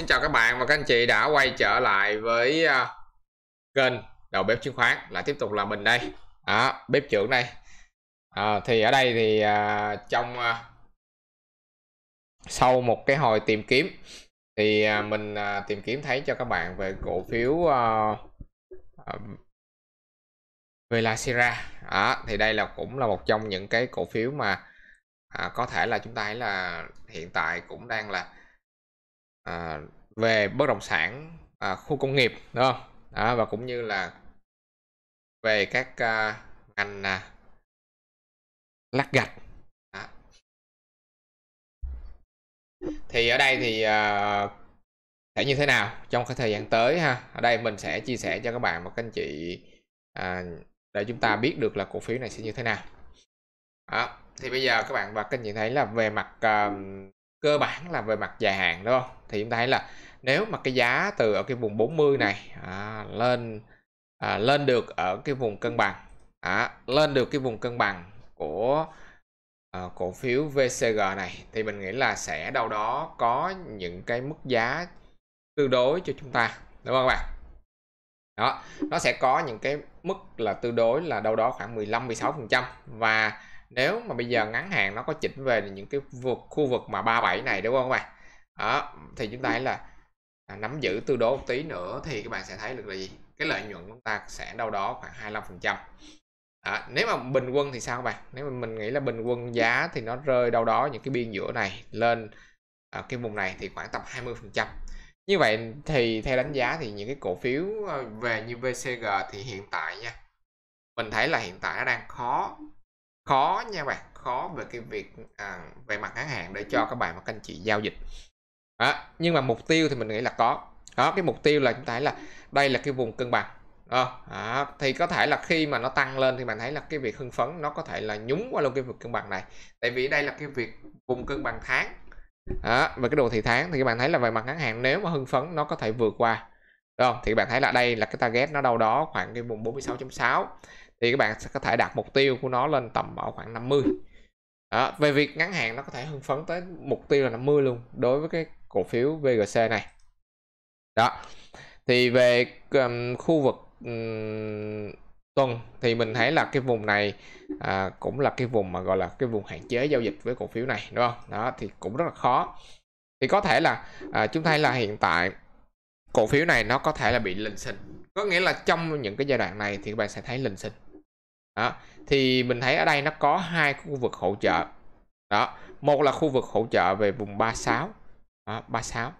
xin chào các bạn và các anh chị đã quay trở lại với uh, kênh đầu bếp chứng khoán là tiếp tục là mình đây à, bếp trưởng đây à, thì ở đây thì uh, trong uh, sau một cái hồi tìm kiếm thì uh, mình uh, tìm kiếm thấy cho các bạn về cổ phiếu uh, ờ, uh, Velacira à, thì đây là cũng là một trong những cái cổ phiếu mà à, có thể là chúng ta thấy là hiện tại cũng đang là à, về bất động sản à, khu công nghiệp đúng không đó, và cũng như là về các à, ngành à, lát gạch đó. thì ở đây thì à, sẽ như thế nào trong cái thời gian tới ha ở đây mình sẽ chia sẻ cho các bạn và các anh chị à, để chúng ta biết được là cổ phiếu này sẽ như thế nào đó. thì bây giờ các bạn và các anh chị thấy là về mặt uh, cơ bản là về mặt dài hạn đúng không thì chúng ta thấy là nếu mà cái giá từ ở cái vùng 40 này à, lên à, lên được ở cái vùng cân bằng à, lên được cái vùng cân bằng của à, cổ phiếu VCG này thì mình nghĩ là sẽ đâu đó có những cái mức giá tương đối cho chúng ta đúng không các bạn đó nó sẽ có những cái mức là tương đối là đâu đó khoảng 15 16 phần trăm và nếu mà bây giờ ừ. ngắn hạn nó có chỉnh về những cái vực khu vực mà 37 này đúng không các bạn đó thì chúng ta ừ. thấy là à, nắm giữ tương đối một tí nữa thì các bạn sẽ thấy được là gì cái lợi nhuận chúng ta sẽ đâu đó khoảng 25 phần trăm À, nếu mà bình quân thì sao các bạn nếu mà mình nghĩ là bình quân giá thì nó rơi đâu đó những cái biên giữa này lên à, cái vùng này thì khoảng tầm 20 phần trăm như vậy thì theo đánh giá thì những cái cổ phiếu ờ, về như VCG thì hiện tại nha mình thấy là hiện tại nó đang khó khó nha bạn khó về cái việc à, về mặt ngắn hạn để cho các bạn và các anh chị giao dịch đó. nhưng mà mục tiêu thì mình nghĩ là có đó cái mục tiêu là chúng ta thấy là đây là cái vùng cân bằng đó. Ờ, đó. thì có thể là khi mà nó tăng lên thì bạn thấy là cái việc hưng phấn nó có thể là nhúng qua luôn cái vực cân bằng này tại vì đây là cái việc vùng cân bằng tháng đó. và cái đồ thị tháng thì các bạn thấy là về mặt ngắn hạn nếu mà hưng phấn nó có thể vượt qua đúng không thì bạn thấy là đây là cái target nó đâu đó khoảng cái vùng 46.6 thì các bạn sẽ có thể đặt mục tiêu của nó lên tầm ở khoảng 50 đó, về việc ngắn hạn nó có thể hưng phấn tới mục tiêu là 50 luôn đối với cái cổ phiếu VGC này đó thì về um, khu vực um, tuần thì mình thấy là cái vùng này à, cũng là cái vùng mà gọi là cái vùng hạn chế giao dịch với cổ phiếu này đúng không đó thì cũng rất là khó thì có thể là à, chúng ta là hiện tại cổ phiếu này nó có thể là bị lình xình có nghĩa là trong những cái giai đoạn này thì các bạn sẽ thấy lình xình đó. thì mình thấy ở đây nó có hai khu vực hỗ trợ đó một là khu vực hỗ trợ về vùng 36 đó, 36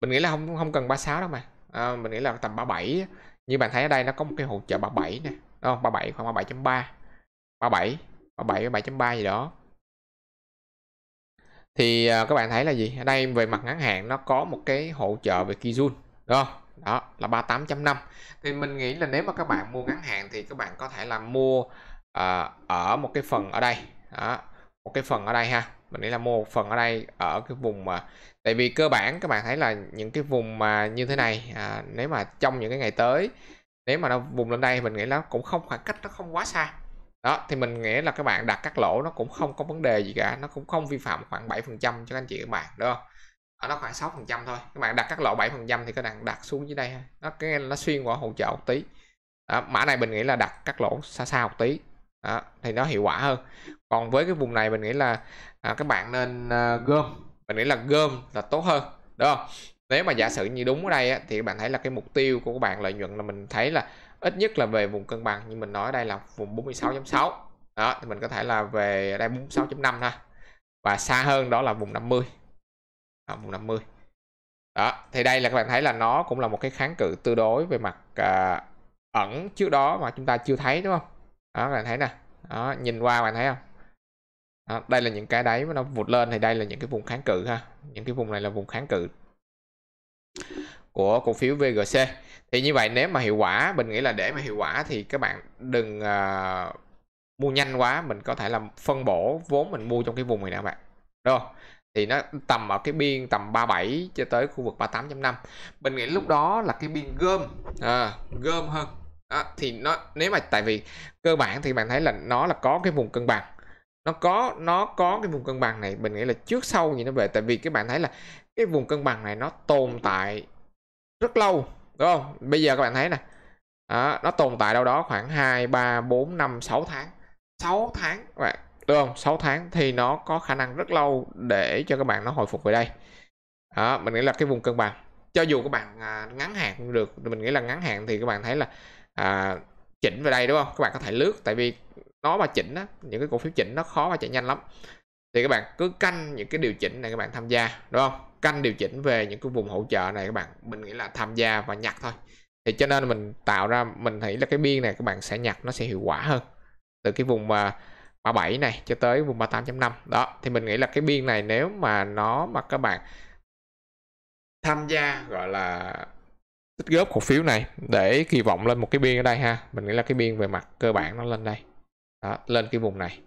mình nghĩ là không không cần 36 đâu mà à, mình nghĩ là tầm 37 như bạn thấy ở đây nó có một cái hỗ trợ 37 nè không 37 khoảng 37.3 37 37 37.3 gì đó thì ờ, các bạn thấy là gì ở đây về mặt ngắn hạn nó có một cái hỗ trợ về Kijun đó đó là 38.5 thì mình nghĩ là nếu mà các bạn mua ngắn hạn thì các bạn có thể là mua uh, ở một cái phần ở đây đó, một cái phần ở đây ha mình nghĩ là mua một phần ở đây ở cái vùng mà tại vì cơ bản các bạn thấy là những cái vùng mà như thế này à, nếu mà trong những cái ngày tới nếu mà nó vùng lên đây mình nghĩ là cũng không khoảng cách nó không quá xa đó thì mình nghĩ là các bạn đặt các lỗ nó cũng không có vấn đề gì cả nó cũng không vi phạm khoảng 7 phần trăm cho anh chị các bạn đúng không ở nó khoảng 6 phần trăm thôi các bạn đặt các lỗ 7 phần trăm thì các bạn đặt xuống dưới đây nó cái nó xuyên qua hỗ trợ một tí đó, mã này mình nghĩ là đặt các lỗ xa xa một tí đó, thì nó hiệu quả hơn còn với cái vùng này mình nghĩ là à, các bạn nên à, gom mình nghĩ là gom là tốt hơn đúng không nếu mà giả sử như đúng ở đây á, thì bạn thấy là cái mục tiêu của các bạn lợi nhuận là mình thấy là ít nhất là về vùng cân bằng như mình nói đây là vùng 46.6 đó thì mình có thể là về đây 46.5 thôi và xa hơn đó là vùng 50 ở vùng 50 đó thì đây là các bạn thấy là nó cũng là một cái kháng cự tương đối về mặt à, ẩn trước đó mà chúng ta chưa thấy đúng không đó các bạn thấy nè đó, nhìn qua bạn thấy không đó, đây là những cái đáy mà nó vụt lên thì đây là những cái vùng kháng cự ha những cái vùng này là vùng kháng cự của cổ phiếu VGC thì như vậy nếu mà hiệu quả mình nghĩ là để mà hiệu quả thì các bạn đừng uh, mua nhanh quá mình có thể là phân bổ vốn mình mua trong cái vùng này nè bạn đúng không thì nó tầm ở cái biên tầm 37 cho tới khu vực 38.5 mình nghĩ lúc đó là cái biên gom à, gom hơn à, thì nó nếu mà tại vì cơ bản thì bạn thấy là nó là có cái vùng cân bằng nó có nó có cái vùng cân bằng này mình nghĩ là trước sau gì nó về tại vì các bạn thấy là cái vùng cân bằng này nó tồn tại rất lâu đúng không bây giờ các bạn thấy nè à, nó tồn tại đâu đó khoảng 2 3 4 5 6 tháng 6 tháng các bạn đúng không 6 tháng thì nó có khả năng rất lâu để cho các bạn nó hồi phục về đây đó, mình nghĩ là cái vùng cân bằng cho dù các bạn à, ngắn hạn cũng được mình nghĩ là ngắn hạn thì các bạn thấy là à, chỉnh về đây đúng không các bạn có thể lướt tại vì nó mà chỉnh á, những cái cổ phiếu chỉnh nó khó mà chạy nhanh lắm thì các bạn cứ canh những cái điều chỉnh này các bạn tham gia đúng không canh điều chỉnh về những cái vùng hỗ trợ này các bạn mình nghĩ là tham gia và nhặt thôi thì cho nên mình tạo ra mình nghĩ là cái biên này các bạn sẽ nhặt nó sẽ hiệu quả hơn từ cái vùng mà uh, 37 này cho tới vùng 38.5 đó thì mình nghĩ là cái biên này nếu mà nó mà các bạn tham gia gọi là tích góp cổ phiếu này để kỳ vọng lên một cái biên ở đây ha mình nghĩ là cái biên về mặt cơ bản nó lên đây đó, lên cái vùng này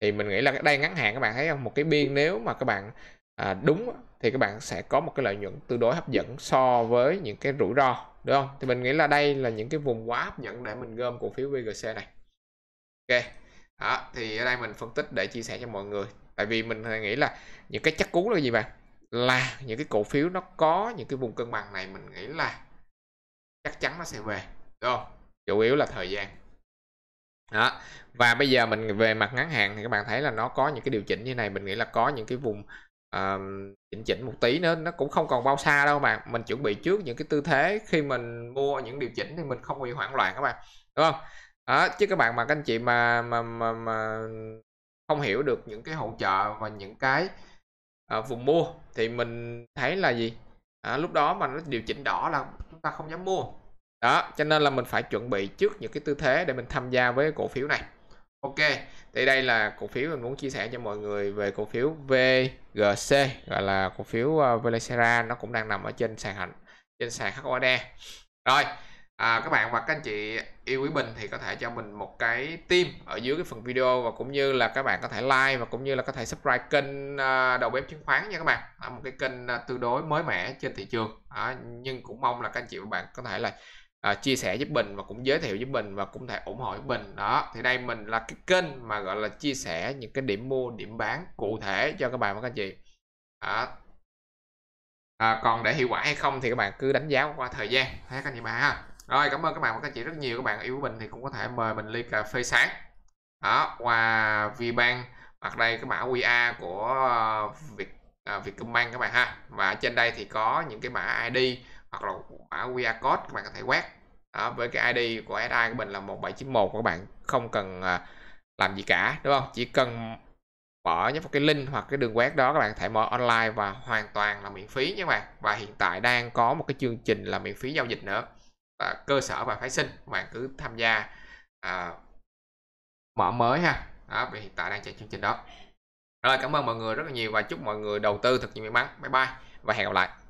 thì mình nghĩ là cái đây ngắn hạn các bạn thấy không một cái biên nếu mà các bạn à, đúng thì các bạn sẽ có một cái lợi nhuận tương đối hấp dẫn so với những cái rủi ro được không thì mình nghĩ là đây là những cái vùng quá hấp dẫn để mình gom cổ phiếu VGC này ok đó, thì ở đây mình phân tích để chia sẻ cho mọi người tại vì mình nghĩ là những cái chắc cú là gì bạn là những cái cổ phiếu nó có những cái vùng cân bằng này mình nghĩ là chắc chắn nó sẽ về đúng không chủ yếu là thời gian đó và bây giờ mình về mặt ngắn hạn thì các bạn thấy là nó có những cái điều chỉnh như này mình nghĩ là có những cái vùng um, chỉnh chỉnh một tí nữa nó cũng không còn bao xa đâu mà mình chuẩn bị trước những cái tư thế khi mình mua những điều chỉnh thì mình không bị hoảng loạn các bạn đúng không à, chứ các bạn mà các anh chị mà mà mà, mà không hiểu được những cái hỗ trợ và những cái à, vùng mua thì mình thấy là gì à, lúc đó mà nó điều chỉnh đỏ là chúng ta không dám mua đó cho nên là mình phải chuẩn bị trước những cái tư thế để mình tham gia với cổ phiếu này ok thì đây là cổ phiếu mình muốn chia sẻ cho mọi người về cổ phiếu VGC gọi là cổ phiếu uh, Velecera nó cũng đang nằm ở trên sàn hành trên sàn HOD rồi à, các bạn và các anh chị yêu quý Bình thì có thể cho mình một cái tim ở dưới cái phần video và cũng như là các bạn có thể like và cũng như là có thể subscribe kênh à, đầu bếp chứng khoán nha các bạn à, một cái kênh à, tương đối mới mẻ trên thị trường à, nhưng cũng mong là các anh chị và bạn có thể là à, chia sẻ giúp mình và cũng giới thiệu giúp mình và cũng thể ủng hộ giúp Bình đó thì đây mình là cái kênh mà gọi là chia sẻ những cái điểm mua điểm bán cụ thể cho các bạn và các anh chị à, à, còn để hiệu quả hay không thì các bạn cứ đánh giá qua thời gian thấy các anh chị bạn ha rồi cảm ơn các bạn và các chị rất nhiều các bạn yêu của mình thì cũng có thể mời mình ly cà phê sáng đó qua Vbank hoặc đây cái mã QR của ờ, Việt à, Vietcombank các bạn ha và trên đây thì có những cái mã ID hoặc là mã QR code các bạn có thể quét đó, với cái ID của SI của mình là 1791 các bạn không cần ờ, làm gì cả đúng không chỉ cần mở nhấp vào cái link hoặc cái đường quét đó các bạn có thể mở online và hoàn toàn là miễn phí nha các bạn và hiện tại đang có một cái chương trình là miễn phí giao dịch nữa à, cơ sở và phái sinh các bạn cứ tham gia à, mở mới ha đó vì hiện tại đang chạy chương trình đó rồi cảm ơn mọi người rất là nhiều và chúc mọi người đầu tư thật nhiều may mắn bye bye và hẹn gặp lại